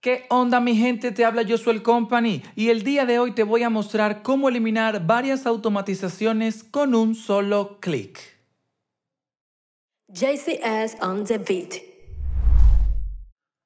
¿Qué onda mi gente? Te habla El Company y el día de hoy te voy a mostrar cómo eliminar varias automatizaciones con un solo clic. JCS on the beat.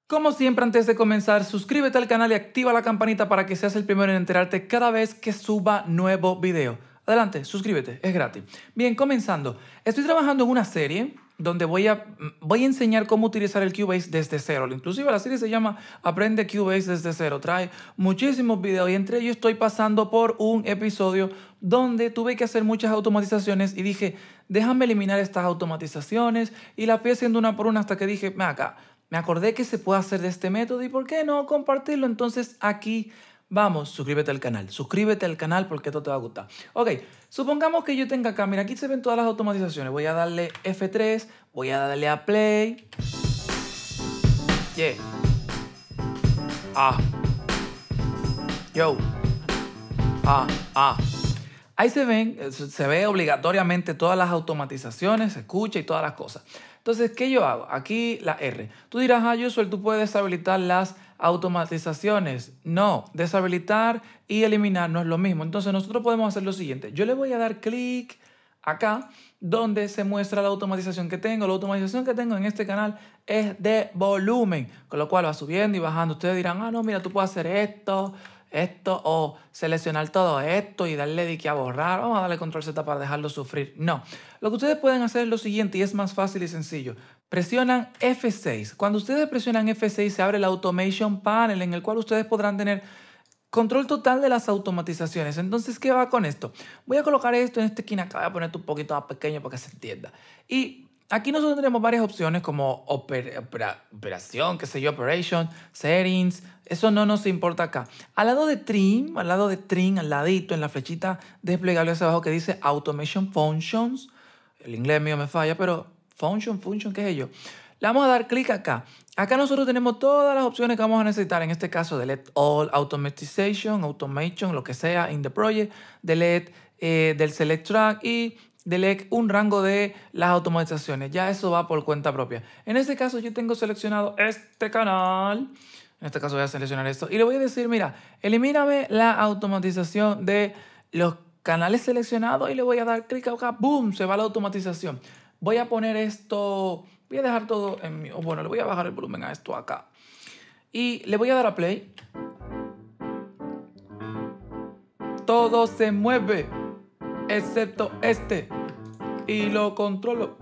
Como siempre antes de comenzar, suscríbete al canal y activa la campanita para que seas el primero en enterarte cada vez que suba nuevo video. Adelante, suscríbete, es gratis. Bien, comenzando. Estoy trabajando en una serie donde voy a, voy a enseñar cómo utilizar el Cubase desde cero. Inclusive la serie se llama Aprende Cubase desde cero. Trae muchísimos videos y entre ellos estoy pasando por un episodio donde tuve que hacer muchas automatizaciones y dije, déjame eliminar estas automatizaciones y las fui haciendo una por una hasta que dije, me acá, me acordé que se puede hacer de este método y por qué no compartirlo. Entonces aquí vamos, suscríbete al canal. Suscríbete al canal porque esto te va a gustar. Ok, supongamos que yo tenga acá, mira, aquí se ven todas las automatizaciones. Voy a darle F3, voy a darle a play. Yeah. Ah. Yo. Ah, ah. Ahí se ven, se ve obligatoriamente todas las automatizaciones, se escucha y todas las cosas. Entonces, ¿qué yo hago? Aquí la R. Tú dirás, ah, Joshua, tú puedes deshabilitar las automatizaciones. No, deshabilitar y eliminar no es lo mismo. Entonces, nosotros podemos hacer lo siguiente. Yo le voy a dar clic acá donde se muestra la automatización que tengo. La automatización que tengo en este canal es de volumen, con lo cual va subiendo y bajando. Ustedes dirán, ah, no, mira, tú puedes hacer esto, esto o seleccionar todo esto y darle de que a borrar, vamos a darle control Z para dejarlo sufrir. No, lo que ustedes pueden hacer es lo siguiente y es más fácil y sencillo. Presionan F6. Cuando ustedes presionan F6 se abre el Automation Panel en el cual ustedes podrán tener Control total de las automatizaciones. Entonces, ¿qué va con esto? Voy a colocar esto en esta esquina acá, voy a poner un poquito más pequeño para que se entienda. Y Aquí nosotros tenemos varias opciones como operación, qué sé yo, operation, settings. Eso no nos importa acá. Al lado de trim, al lado de trim, al ladito, en la flechita desplegable hacia abajo que dice automation functions. El inglés mío me falla, pero function, function, qué es ello. Le vamos a dar clic acá. Acá nosotros tenemos todas las opciones que vamos a necesitar. En este caso, delete all, automatization, automation, lo que sea, in the project, delete eh, del select track y Delec un rango de las automatizaciones. Ya eso va por cuenta propia. En este caso yo tengo seleccionado este canal. En este caso voy a seleccionar esto. Y le voy a decir, mira, elimíname la automatización de los canales seleccionados y le voy a dar clic acá. ¡Boom! Se va la automatización. Voy a poner esto... Voy a dejar todo en mi... Bueno, le voy a bajar el volumen a esto acá. Y le voy a dar a play. Todo se mueve excepto este y lo controlo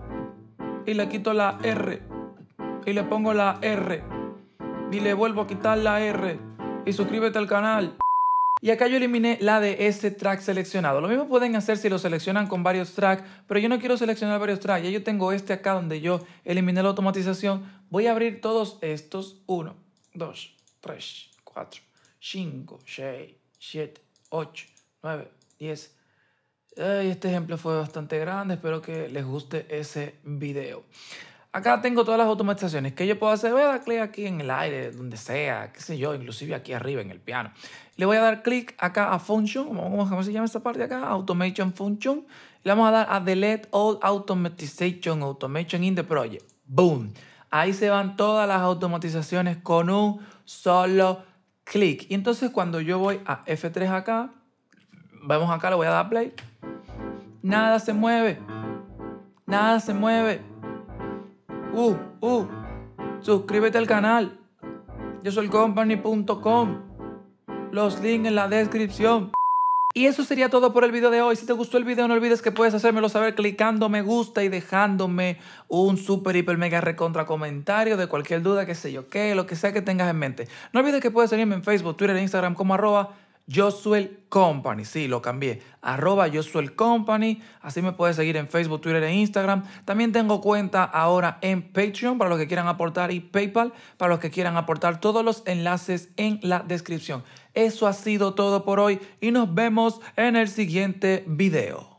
y le quito la R y le pongo la R y le vuelvo a quitar la R y suscríbete al canal. Y acá yo eliminé la de este track seleccionado. Lo mismo pueden hacer si lo seleccionan con varios tracks, pero yo no quiero seleccionar varios tracks. Ya yo tengo este acá donde yo eliminé la automatización. Voy a abrir todos estos. 1, 2, 3, 4, 5, 6, siete, 8, 9, 10, este ejemplo fue bastante grande, espero que les guste ese video. Acá tengo todas las automatizaciones que yo puedo hacer. Voy a dar clic aquí en el aire, donde sea, qué sé yo, inclusive aquí arriba en el piano. Le voy a dar clic acá a Function, ¿cómo, se llama esta parte acá? Automation Function. Le vamos a dar a Delete All Automatization, Automation in the Project. ¡Boom! Ahí se van todas las automatizaciones con un solo clic. Y entonces cuando yo voy a F3 acá, Vamos acá, le voy a dar play. Nada se mueve. Nada se mueve. Uh, uh. Suscríbete al canal. Yo soy company.com. Los links en la descripción. Y eso sería todo por el video de hoy. Si te gustó el video, no olvides que puedes hacérmelo saber clicando me gusta y dejándome un super, hiper, mega recontra comentario de cualquier duda, que sé yo, qué, lo que sea que tengas en mente. No olvides que puedes seguirme en Facebook, Twitter e Instagram como arroba Josuel Company, sí, lo cambié, arroba Josuel Company, así me puedes seguir en Facebook, Twitter e Instagram. También tengo cuenta ahora en Patreon para los que quieran aportar y PayPal para los que quieran aportar todos los enlaces en la descripción. Eso ha sido todo por hoy y nos vemos en el siguiente video.